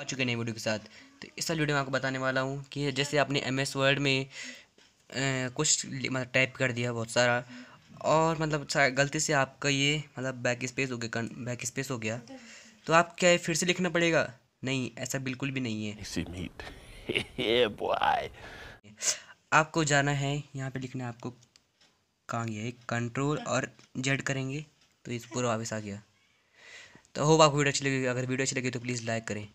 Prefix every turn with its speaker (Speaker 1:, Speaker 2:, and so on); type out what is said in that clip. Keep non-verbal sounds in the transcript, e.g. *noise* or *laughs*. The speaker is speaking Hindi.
Speaker 1: आ चुके नई वीडियो के साथ तो इस वीडियो में आपको बताने वाला हूँ कि जैसे आपने एम एस वर्ड में ए, कुछ मतलब टाइप कर दिया बहुत सारा और मतलब गलती से आपका ये मतलब बैक स्पेस हो गया बैक स्पेस हो गया तो आप क्या है फिर से लिखना पड़ेगा नहीं ऐसा बिल्कुल भी नहीं है *laughs* आपको जाना है यहाँ पे लिखना है आपको कांग ये कंट्रोल और जेड करेंगे तो इस पूरा वापस आ गया तो होप आपको वीडियो अच्छी लगेगी अगर वीडियो अच्छी लगी तो प्लीज़ लाइक करें